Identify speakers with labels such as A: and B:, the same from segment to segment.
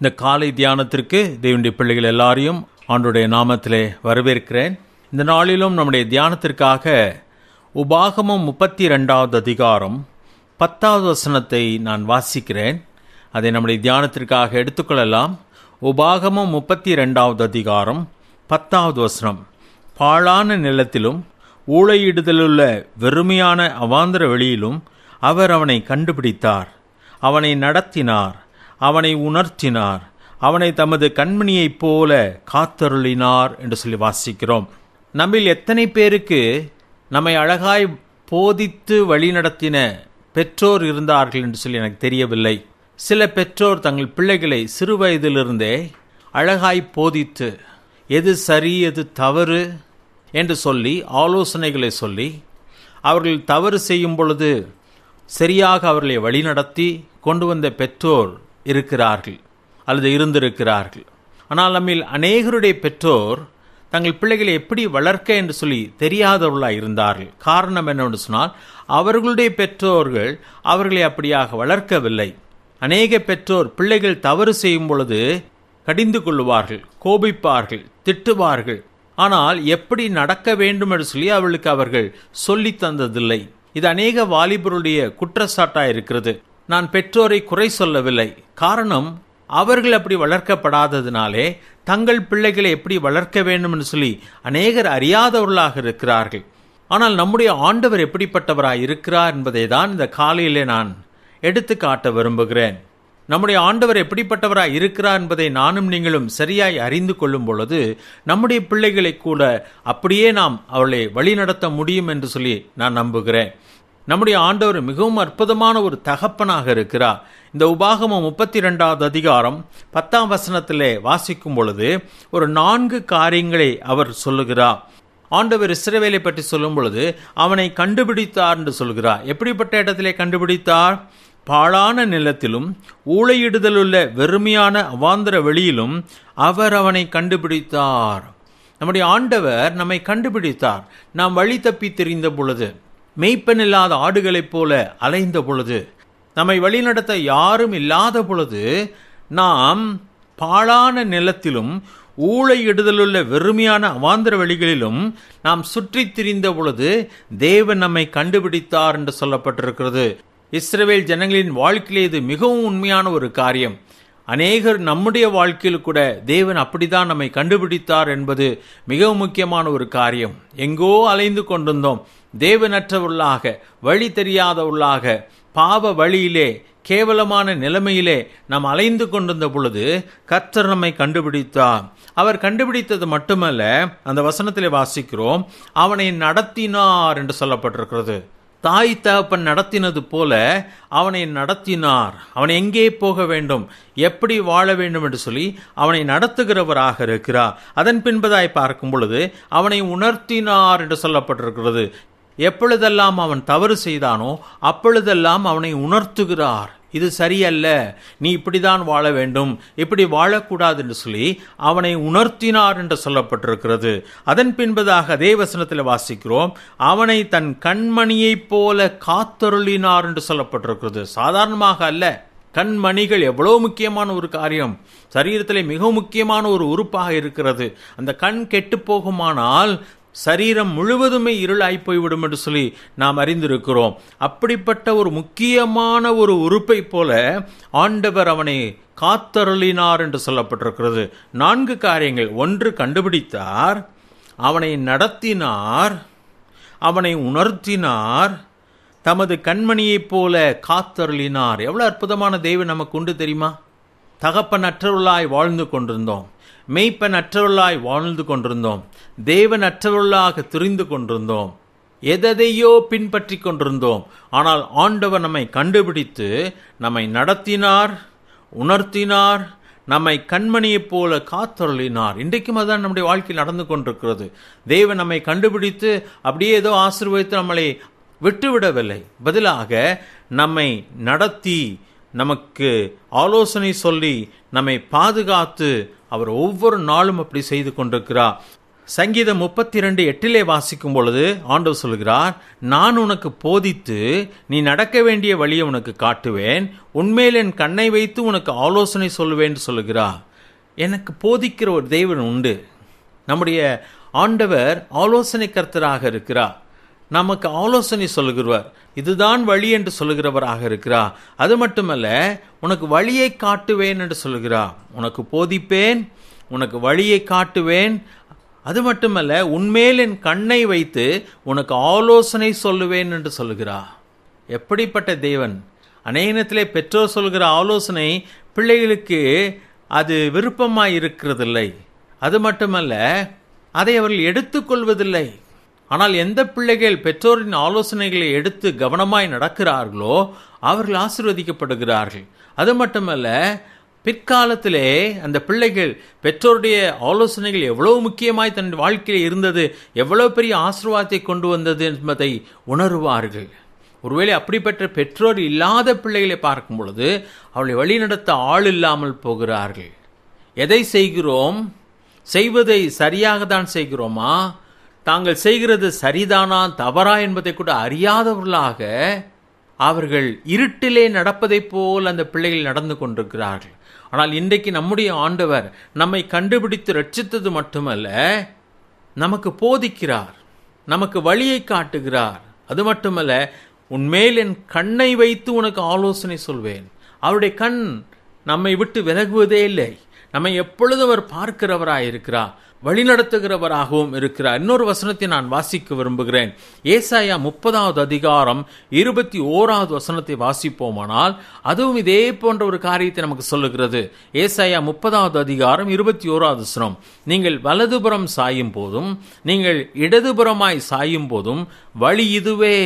A: இந்த காலை தியானத்திற்கு தேவனுடைய பிள்ளைகள் எல்லாரையும் ஆண்டுடைய நாமத்திலே வரவேற்கிறேன் இந்த நாளிலும் நம்முடைய தியானத்திற்காக உபாகமம் முப்பத்தி ரெண்டாவது அதிகாரம் பத்தாவது வசனத்தை நான் வாசிக்கிறேன் அதை நம்முடைய தியானத்திற்காக எடுத்துக்கொள்ளலாம் உபாகமம் முப்பத்தி ரெண்டாவது அதிகாரம் பத்தாவது வசனம் பாழான நிலத்திலும் ஊழையிடுதலுள்ள வெறுமையான அவாந்திர வெளியிலும் அவர் அவனை கண்டுபிடித்தார் அவனை நடத்தினார் அவனை உணர்த்தினார் அவனை தமது கண்மணியைப் போல காத்தருளினார் என்று சொல்லி வாசிக்கிறோம் நம்மில் எத்தனை பேருக்கு நம்மை அழகாய் போதித்து வழிநடத்தின பெற்றோர் இருந்தார்கள் என்று சொல்லி எனக்கு தெரியவில்லை சில பெற்றோர் தங்கள் பிள்ளைகளை சிறு வயதிலிருந்தே அழகாய் போதித்து எது சரி எது தவறு என்று சொல்லி ஆலோசனைகளை சொல்லி அவர்கள் தவறு செய்யும் பொழுது சரியாக அவர்களை வழிநடத்தி கொண்டு வந்த பெற்றோர் இருக்கிறார்கள் அல்லது இருந்திருக்கிறார்கள் ஆனால் நம்மில் அநேகருடைய பெற்றோர் தங்கள் பிள்ளைகளை எப்படி வளர்க்க என்று சொல்லி தெரியாதவர்களாக இருந்தார்கள் காரணம் என்னவென்று சொன்னால் அவர்களுடைய பெற்றோர்கள் அவர்களை அப்படியாக வளர்க்கவில்லை அநேக பெற்றோர் பிள்ளைகள் தவறு செய்யும் பொழுது கடிந்து கொள்ளுவார்கள் கோபிப்பார்கள் திட்டுவார்கள் ஆனால் எப்படி நடக்க வேண்டும் என்று சொல்லி அவர்களுக்கு அவர்கள் சொல்லி தந்ததில்லை இது அநேக வாலிபருடைய குற்றச்சாட்டாக இருக்கிறது நான் பெற்றோரை குறை சொல்லவில்லை காரணம் அவர்கள் அப்படி வளர்க்கப்படாததினாலே தங்கள் பிள்ளைகளை எப்படி வளர்க்க வேண்டும்னு சொல்லி அநேகர் அறியாதவர்களாக இருக்கிறார்கள் ஆனால் நம்முடைய ஆண்டவர் எப்படிப்பட்டவராய் இருக்கிறார் என்பதை தான் இந்த காலையிலே நான் எடுத்து காட்ட விரும்புகிறேன் நம்முடைய ஆண்டவர் எப்படிப்பட்டவராய் இருக்கிறார் என்பதை நானும் நீங்களும் சரியாய் அறிந்து கொள்ளும் பொழுது நம்முடைய பிள்ளைகளை கூட அப்படியே நாம் அவளை வழிநடத்த முடியும் என்று சொல்லி நான் நம்புகிறேன் நம்முடைய ஆண்டவர் மிகவும் அற்புதமான ஒரு தகப்பனாக இருக்கிறார் இந்த உபாகமம் முப்பத்தி ரெண்டாவது அதிகாரம் பத்தாம் வசனத்திலே வாசிக்கும் பொழுது ஒரு நான்கு காரியங்களை அவர் சொல்லுகிறார் ஆண்டவர் இஸ்ரவேலை பற்றி சொல்லும் பொழுது அவனை கண்டுபிடித்தார் என்று சொல்கிறார் எப்படிப்பட்ட இடத்திலே கண்டுபிடித்தார் பாழான நிலத்திலும் ஊழையிடுதலுள்ள வெறுமையான அவாந்திர வெளியிலும் அவர் அவனை கண்டுபிடித்தார் நம்முடைய ஆண்டவர் நம்மை கண்டுபிடித்தார் நாம் வழி தப்பி தெரிந்த பொழுது மெய்ப்பெண் இல்லாத ஆடுகளைப் போல அலைந்த பொழுது நம்மை வழிநடத்த யாரும் இல்லாத பொழுது நாம் பாழான நிலத்திலும் இடுதலுள்ள வெறுமையான அவாந்திர வழிகளிலும் நாம் சுற்றி திரிந்த பொழுது தேவன் நம்மை கண்டுபிடித்தார் என்று சொல்லப்பட்டிருக்கிறது இஸ்ரேல் ஜனங்களின் வாழ்க்கையிலே இது மிகவும் உண்மையான ஒரு காரியம் அநேகர் நம்முடைய வாழ்க்கையில் கூட தேவன் அப்படிதான் நம்மை கண்டுபிடித்தார் என்பது மிகவும் முக்கியமான ஒரு காரியம் எங்கோ அலைந்து கொண்டிருந்தோம் தேவனற்றவர்களாக வழி தெரியாதவர்களாக பாவ வழியிலே கேவலமான நிலைமையிலே நாம் அலைந்து கொண்டிருந்த பொழுது கர்த்தர் நம்மை கண்டுபிடித்தார் அவர் கண்டுபிடித்தது மட்டுமல்ல அந்த வசனத்திலே வாசிக்கிறோம் அவனை நடத்தினார் என்று சொல்லப்பட்டிருக்கிறது தாய் தகப்பன் நடத்தினது போல அவனை நடத்தினார் அவன் எங்கே போக வேண்டும் எப்படி வாழ வேண்டும் என்று சொல்லி அவனை நடத்துகிறவராக இருக்கிறார் அதன் பின்பதாய் பார்க்கும் பொழுது அவனை உணர்த்தினார் என்று சொல்லப்பட்டிருக்கிறது எப்பொழுதெல்லாம் அவன் தவறு செய்தானோ அப்பொழுதெல்லாம் அவனை உணர்த்துகிறார் இது சரியல்ல நீ இப்படிதான் வாழ வேண்டும் இப்படி வாழக்கூடாது என்று சொல்லி அவனை உணர்த்தினார் என்று சொல்லப்பட்டிருக்கிறது அதன் பின்பதாக அதே வசனத்தில் வாசிக்கிறோம் அவனை தன் கண்மணியைப் போல காத்தருளினார் என்று சொல்லப்பட்டிருக்கிறது சாதாரணமாக அல்ல கண்மணிகள் எவ்வளோ முக்கியமான ஒரு காரியம் சரீரத்தில் மிக முக்கியமான ஒரு உறுப்பாக இருக்கிறது அந்த கண் கெட்டு போகுமானால் சரீரம் முழுவதுமே இருளாய் போய்விடும் என்று சொல்லி நாம் அறிந்திருக்கிறோம் அப்படிப்பட்ட ஒரு முக்கியமான ஒரு உறுப்பை போல ஆண்டவர் அவனை காத்தருளினார் என்று சொல்லப்பட்டிருக்கிறது நான்கு காரியங்கள் ஒன்று கண்டுபிடித்தார் அவனை நடத்தினார் அவனை உணர்த்தினார் தமது கண்மணியைப் போல காத்தருளினார் எவ்வளோ அற்புதமான தெய்வம் நமக்கு உண்டு தெரியுமா தகப்பனற்றவர்களாய் வாழ்ந்து கொண்டிருந்தோம் மெய்ப்பன் அற்றவர்களாய் வாழ்ந்து கொண்டிருந்தோம் தேவன் அற்றவர்களாக திரிந்து கொண்டிருந்தோம் எதையோ பின்பற்றி கொண்டிருந்தோம் ஆனால் ஆண்டவர் நம்மை கண்டுபிடித்து நம்மை நடத்தினார் உணர்த்தினார் நம்மை கண்மணியைப் போல காத்தொருளினார் இன்றைக்கும் அதுதான் நம்முடைய வாழ்க்கையில் நடந்து கொண்டிருக்கிறது தேவன் நம்மை கண்டுபிடித்து அப்படியே ஏதோ ஆசீர்வதித்து நம்மளை விட்டுவிடவில்லை பதிலாக நம்மை நடத்தி நமக்கு ஆலோசனை சொல்லி நம்மை பாதுகாத்து அவர் ஒவ்வொரு நாளும் அப்படி செய்து கொண்டிருக்கிறார் சங்கீதம் முப்பத்தி ரெண்டு எட்டிலே வாசிக்கும் பொழுது ஆண்டவர் சொல்கிறார் நான் உனக்கு போதித்து நீ நடக்க வேண்டிய வழியை உனக்கு காட்டுவேன் உண்மையில் என் கண்ணை வைத்து உனக்கு ஆலோசனை சொல்லுவேன் சொல்லுகிறார் எனக்கு போதிக்கிற ஒரு தெய்வன் உண்டு நம்முடைய ஆண்டவர் ஆலோசனை கர்த்தராக இருக்கிறார் நமக்கு ஆலோசனை சொல்லுகிறவர் இதுதான் வழி என்று சொல்லுகிறவராக இருக்கிறார் அது மட்டுமல்ல உனக்கு வழியை காட்டுவேன் என்று சொல்லுகிறா உனக்கு போதிப்பேன் உனக்கு வழியை காட்டுவேன் அது மட்டுமல்ல உன்மேல் என் கண்ணை வைத்து உனக்கு ஆலோசனை சொல்லுவேன் என்று சொல்லுகிறா எப்படிப்பட்ட தேவன் அநேகத்திலே பெற்றோர் சொல்கிற ஆலோசனை பிள்ளைகளுக்கு அது விருப்பமாக இருக்கிறதில்லை அது மட்டுமல்ல அதை அவர்கள் எடுத்துக்கொள்வதில்லை ஆனால் எந்த பிள்ளைகள் பெற்றோரின் ஆலோசனைகளை எடுத்து கவனமாய் நடக்கிறார்களோ அவர்கள் ஆசிர்வதிக்கப்படுகிறார்கள் அது மட்டுமல்ல பிற்காலத்திலே அந்த பிள்ளைகள் பெற்றோருடைய ஆலோசனைகள் எவ்வளவு முக்கியமாய் தன் வாழ்க்கையில் இருந்தது எவ்வளவு பெரிய ஆசீர்வாதத்தை கொண்டு வந்தது என்பதை உணருவார்கள் ஒருவேளை அப்படிப்பட்ட பெற்றோர் இல்லாத பிள்ளைகளை பார்க்கும் பொழுது அவளை வழிநடத்த ஆள் இல்லாமல் போகிறார்கள் எதை செய்கிறோம் செய்வதை சரியாக தான் செய்கிறோமா தாங்கள் செய்கிறது சரிதானா தவறா என்பதை கூட அறியாதவர்களாக அவர்கள் இருட்டிலே நடப்பதைப் போல் அந்த பிள்ளைகள் நடந்து கொண்டிருக்கிறார்கள் ஆனால் இன்றைக்கு நம்முடைய ஆண்டவர் நம்மை கண்டுபிடித்து ரட்சித்தது மட்டுமல்ல நமக்கு போதிக்கிறார் நமக்கு வழியை காட்டுகிறார் அது மட்டுமல்ல உன்மேல் என் கண்ணை வைத்து உனக்கு ஆலோசனை சொல்வேன் அவருடைய கண் நம்மை விட்டு விலகுவதே இல்லை நம்மை எப்பொழுதும் அவர் பார்க்கிறவராயிருக்கிறார் வழிநடத்துகிறவராகவும் இருக்கிறார் இன்னொரு வசனத்தை நான் வாசிக்க விரும்புகிறேன் ஏசாயா முப்பதாவது அதிகாரம் இருபத்தி ஓராவது வசனத்தை வாசிப்போமானால் அதுவும் இதே போன்ற ஒரு காரியத்தை நமக்கு சொல்லுகிறது ஏசாயா முப்பதாவது அதிகாரம் இருபத்தி ஓராவது வசனம் நீங்கள் வலதுபுறம் சாயும் போதும் நீங்கள் இடதுபுறமாய் சாயும் போதும் வழி இதுவே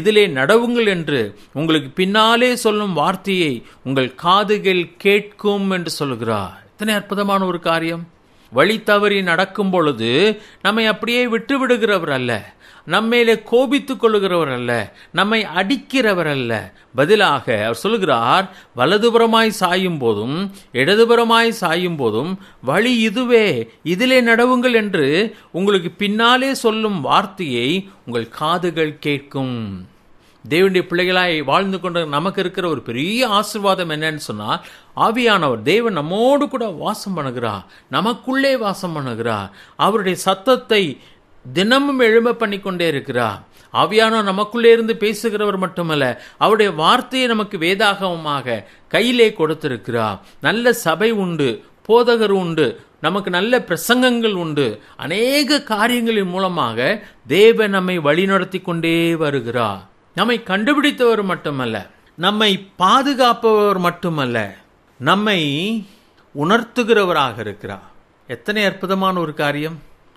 A: இதிலே நடவுங்கள் என்று உங்களுக்கு பின்னாலே சொல்லும் வார்த்தையை உங்கள் காதுகள் கேட்கும் என்று சொல்லுகிறார் இத்தனை அற்புதமான ஒரு காரியம் வழி தவறி நடக்கும் பொழுது நம்மை அப்படியே விட்டு விடுகிறவர் அல்ல நம்மேலே கோபித்து கொள்ளுகிறவர் அல்ல நம்மை அடிக்கிறவர் அல்ல பதிலாக அவர் சொல்கிறார் வலதுபுறமாய் சாயும் போதும் இடதுபுறமாய் சாயும் போதும் வழி இதுவே இதிலே நடவுங்கள் என்று உங்களுக்கு பின்னாலே சொல்லும் வார்த்தையை உங்கள் காதுகள் கேட்கும் தேவனுடைய பிள்ளைகளாய் வாழ்ந்து கொண்ட நமக்கு இருக்கிற ஒரு பெரிய ஆசிர்வாதம் என்னன்னு சொன்னால் ஆவியானவர் தேவன் நம்மோடு கூட வாசம் பண்ணுகிறார் நமக்குள்ளே வாசம் பண்ணுகிறார் அவருடைய சத்தத்தை தினமும் எழும பண்ணி கொண்டே இருக்கிறார் ஆவியானவர் நமக்குள்ளே இருந்து பேசுகிறவர் மட்டுமல்ல அவருடைய வார்த்தையை நமக்கு வேதாகவமாக கையிலே கொடுத்திருக்கிறார் நல்ல சபை உண்டு போதகர் உண்டு நமக்கு நல்ல பிரசங்கங்கள் உண்டு அநேக காரியங்களின் மூலமாக தேவ நம்மை வழிநடத்தி கொண்டே வருகிறார் நம்மை கண்டுபிடித்தவர் மட்டுமல்ல நம்மை பாதுகாப்பவர் மட்டுமல்ல நம்மை உணர்த்துகிறவராக இருக்கிறார் எத்தனை அற்புதமான ஒரு காரியம்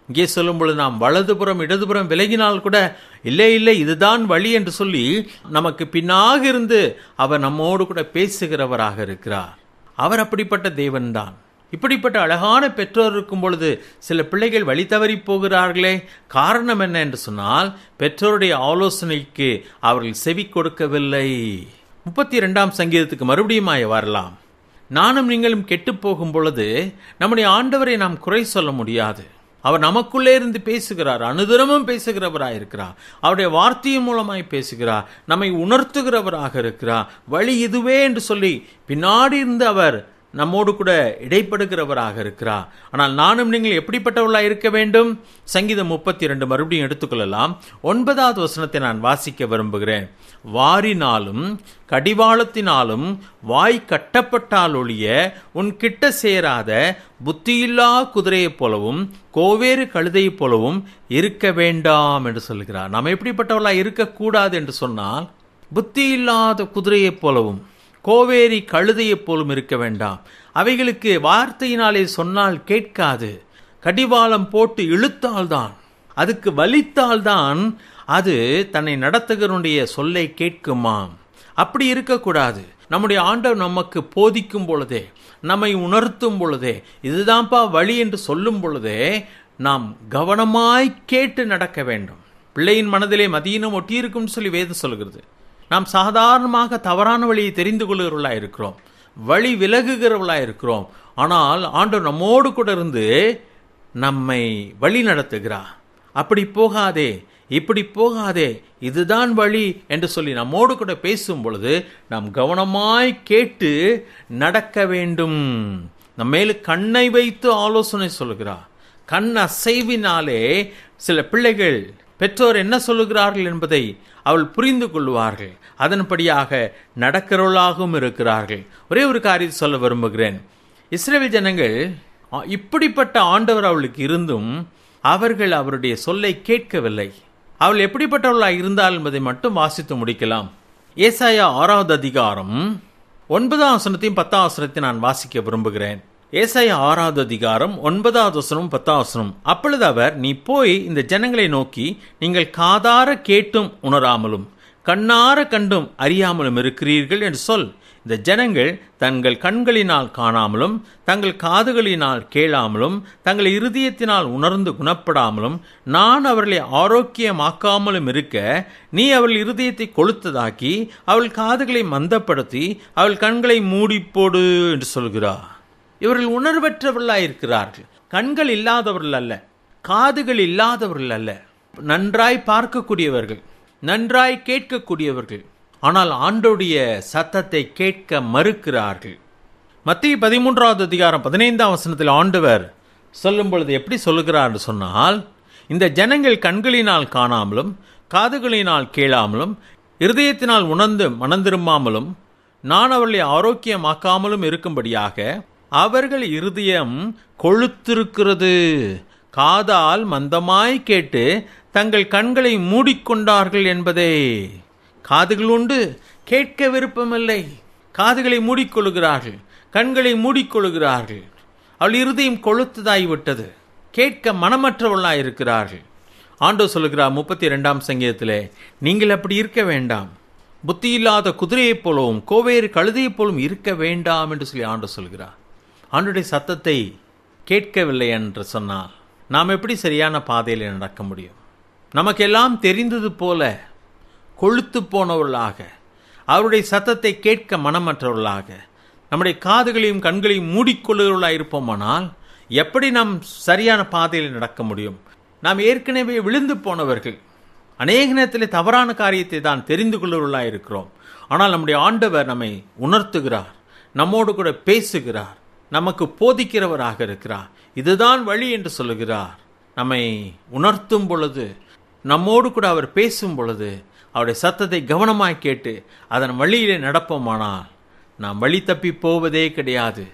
A: இங்கே சொல்லும் பொழுது நாம் வலதுபுறம் இடதுபுறம் விலகினால் கூட இல்லை இல்லை இதுதான் வழி என்று சொல்லி நமக்கு பின்னாக இருந்து அவர் நம்மோடு கூட பேசுகிறவராக இருக்கிறார் அவர் அப்படிப்பட்ட தேவன்தான் இப்படிப்பட்ட அழகான பெற்றோர் இருக்கும் பொழுது சில பிள்ளைகள் வழி தவறி போகிறார்களே காரணம் என்ன என்று சொன்னால் பெற்றோருடைய ஆலோசனைக்கு அவர்கள் செவி கொடுக்கவில்லை முப்பத்தி இரண்டாம் சங்கீதத்துக்கு மறுபடியும் வரலாம் நானும் நீங்களும் போகும் பொழுது நம்முடைய ஆண்டவரை நாம் குறை சொல்ல முடியாது அவர் நமக்குள்ளே இருந்து பேசுகிறார் அனுதினமும் பேசுகிறவராக இருக்கிறார் அவருடைய வார்த்தையின் மூலமாய் பேசுகிறார் நம்மை உணர்த்துகிறவராக இருக்கிறார் வழி இதுவே என்று சொல்லி பின்னாடி இருந்து அவர் நம்மோடு கூட இடைப்படுகிறவராக இருக்கிறார் ஆனால் நானும் நீங்கள் எப்படிப்பட்டவர்களாக இருக்க வேண்டும் சங்கீதம் முப்பத்தி இரண்டு மறுபடியும் எடுத்துக்கொள்ளலாம் ஒன்பதாவது வசனத்தை நான் வாசிக்க விரும்புகிறேன் வாரினாலும் கடிவாளத்தினாலும் வாய் கட்டப்பட்டால் ஒழிய உன் கிட்ட சேராத புத்தியில்லா குதிரையைப் போலவும் கோவேறு கழுதையைப் போலவும் இருக்க வேண்டாம் என்று சொல்கிறார் நாம் எப்படிப்பட்டவர்களாக இருக்கக்கூடாது என்று சொன்னால் புத்தி இல்லாத குதிரையைப் போலவும் கோவேரி கழுதையைப் போலும் இருக்க வேண்டாம் அவைகளுக்கு வார்த்தையினாலே சொன்னால் கேட்காது கடிவாளம் போட்டு இழுத்தால்தான் அதுக்கு வலித்தால்தான் அது தன்னை நடத்துகிறனுடைய சொல்லை கேட்குமாம் அப்படி இருக்கக்கூடாது நம்முடைய ஆண்டவர் நமக்கு போதிக்கும் பொழுதே நம்மை உணர்த்தும் பொழுதே இதுதான்ப்பா வழி என்று சொல்லும் பொழுதே நாம் கவனமாய் கேட்டு நடக்க வேண்டும் பிள்ளையின் மனதிலே மதியினம் ஒட்டியிருக்கும்னு சொல்லி வேதம் சொல்கிறது நாம் சாதாரணமாக தவறான வழியை தெரிந்து கொள்கிறவர்களாக இருக்கிறோம் வழி விலகுகிறவர்களாக இருக்கிறோம் ஆனால் ஆண்டவர் நம்மோடு கூட இருந்து நம்மை வழி நடத்துகிறார் அப்படி போகாதே இப்படி போகாதே இதுதான் வழி என்று சொல்லி நம்மோடு கூட பேசும் பொழுது நாம் கவனமாய் கேட்டு நடக்க வேண்டும் நம்ம மேலு கண்ணை வைத்து ஆலோசனை சொல்கிறார் கண் அசைவினாலே சில பிள்ளைகள் பெற்றோர் என்ன சொல்லுகிறார்கள் என்பதை அவள் புரிந்து கொள்வார்கள் அதன்படியாக நடக்கிறவளாகவும் இருக்கிறார்கள் ஒரே ஒரு காரியத்தை சொல்ல விரும்புகிறேன் இஸ்ரேல் ஜனங்கள் இப்படிப்பட்ட ஆண்டவர் அவளுக்கு இருந்தும் அவர்கள் அவருடைய சொல்லை கேட்கவில்லை அவள் எப்படிப்பட்டவளாக இருந்தாள் என்பதை மட்டும் வாசித்து முடிக்கலாம் ஏசாயா ஆறாவது அதிகாரம் ஒன்பதாம் ஆசனத்தையும் பத்தாம் ஆசனத்தையும் நான் வாசிக்க விரும்புகிறேன் ஏசாய ஆறாவது அதிகாரம் ஒன்பதாவது வசனம் பத்தாவது வசனம் அப்பொழுது அவர் நீ போய் இந்த ஜனங்களை நோக்கி நீங்கள் காதார கேட்டும் உணராமலும் கண்ணார கண்டும் அறியாமலும் இருக்கிறீர்கள் என்று சொல் இந்த ஜனங்கள் தங்கள் கண்களினால் காணாமலும் தங்கள் காதுகளினால் கேளாமலும் தங்கள் இருதயத்தினால் உணர்ந்து குணப்படாமலும் நான் அவர்களை ஆரோக்கியமாக்காமலும் இருக்க நீ அவள் இருதயத்தை கொளுத்ததாக்கி அவள் காதுகளை மந்தப்படுத்தி அவள் கண்களை மூடிப்போடு என்று சொல்கிறார் இவர்கள் உணர்வற்றவர்களாயிருக்கிறார்கள் கண்கள் இல்லாதவர்கள் அல்ல காதுகள் இல்லாதவர்கள் அல்ல நன்றாய் பார்க்கக்கூடியவர்கள் நன்றாய் கேட்கக்கூடியவர்கள் ஆனால் ஆண்டோடைய சத்தத்தை கேட்க மறுக்கிறார்கள் மத்திய பதிமூன்றாவது அதிகாரம் பதினைந்தாம் வசனத்தில் ஆண்டவர் சொல்லும் பொழுது எப்படி சொல்லுகிறார் சொன்னால் இந்த ஜனங்கள் கண்களினால் காணாமலும் காதுகளினால் கேளாமலும் இருதயத்தினால் உணர்ந்து மனந்திரும்பாமலும் நான் அவர்களை ஆரோக்கியமாக்காமலும் இருக்கும்படியாக அவர்கள் இருதயம் கொழுத்திருக்கிறது காதால் மந்தமாய் கேட்டு தங்கள் கண்களை மூடிக்கொண்டார்கள் என்பதே காதுகள் உண்டு கேட்க விருப்பமில்லை காதுகளை மூடிக்கொள்கிறார்கள் கண்களை மூடிக்கொள்கிறார்கள் அவள் இருதயம் கொளுத்ததாகிவிட்டது கேட்க மனமற்றவளாக இருக்கிறார்கள் ஆண்டோ சொல்கிறார் முப்பத்தி ரெண்டாம் சங்கீதத்தில் நீங்கள் அப்படி இருக்க வேண்டாம் புத்தி இல்லாத குதிரையைப் போலவும் கோவேறு கழுதையைப் போலவும் இருக்க வேண்டாம் என்று சொல்லி ஆண்டோ சொல்கிறார் ஆண்டுடைய சத்தத்தை கேட்கவில்லை என்று சொன்னால் நாம் எப்படி சரியான பாதையில் நடக்க முடியும் நமக்கெல்லாம் தெரிந்தது போல கொழுத்து போனவர்களாக அவருடைய சத்தத்தை கேட்க மனமற்றவர்களாக நம்முடைய காதுகளையும் கண்களையும் மூடிக்கொள்ளுகிறவர்களாக இருப்போமானால் எப்படி நாம் சரியான பாதையில் நடக்க முடியும் நாம் ஏற்கனவே விழுந்து போனவர்கள் அநேக நேரத்தில் தவறான காரியத்தை தான் தெரிந்து கொள்ளுவர்களாக இருக்கிறோம் ஆனால் நம்முடைய ஆண்டவர் நம்மை உணர்த்துகிறார் நம்மோடு கூட பேசுகிறார் நமக்கு போதிக்கிறவராக இருக்கிறார் இதுதான் வழி என்று சொல்லுகிறார் நம்மை உணர்த்தும் பொழுது நம்மோடு கூட அவர் பேசும் பொழுது அவருடைய சத்தத்தை கவனமாய் கேட்டு அதன் வழியிலே நடப்போமானால் நாம் வழி தப்பி போவதே கிடையாது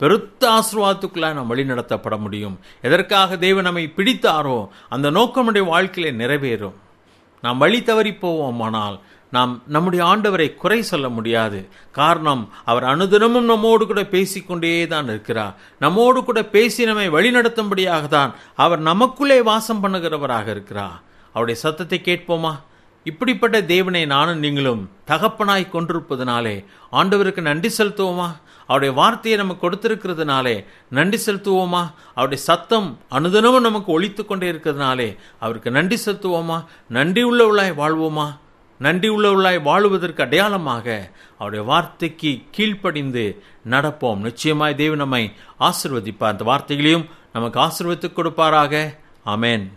A: பெருத்த ஆசிர்வாதத்துக்குள்ளாக நாம் வழி நடத்தப்பட முடியும் எதற்காக தேவன் நம்மை பிடித்தாரோ அந்த நோக்கமுடைய வாழ்க்கையிலே நிறைவேறும் நாம் வழி தவறி போவோமானால் நாம் நம்முடைய ஆண்டவரை குறை சொல்ல முடியாது காரணம் அவர் அனுதினமும் நம்மோடு கூட பேசிக்கொண்டே தான் இருக்கிறார் நம்மோடு கூட பேசி நம்மை வழிநடத்தும்படியாக தான் அவர் நமக்குள்ளே வாசம் பண்ணுகிறவராக இருக்கிறார் அவருடைய சத்தத்தை கேட்போமா இப்படிப்பட்ட தேவனை நானும் நீங்களும் தகப்பனாய் கொண்டிருப்பதனாலே ஆண்டவருக்கு நன்றி செலுத்துவோமா அவருடைய வார்த்தையை நமக்கு கொடுத்திருக்கிறதுனாலே நன்றி செலுத்துவோமா அவருடைய சத்தம் அனுதினமும் நமக்கு ஒழித்து கொண்டே இருக்கிறதுனாலே அவருக்கு நன்றி செலுத்துவோமா நன்றி உள்ளவளாய் வாழ்வோமா நன்றி உள்ளவர்களாய் வாழுவதற்கு அடையாளமாக அவருடைய வார்த்தைக்கு கீழ்ப்படிந்து நடப்போம் நிச்சயமாய் தேவ நம்மை ஆசிர்வதிப்பார் அந்த வார்த்தைகளையும் நமக்கு ஆசிர்வதித்துக் கொடுப்பாராக அமேன்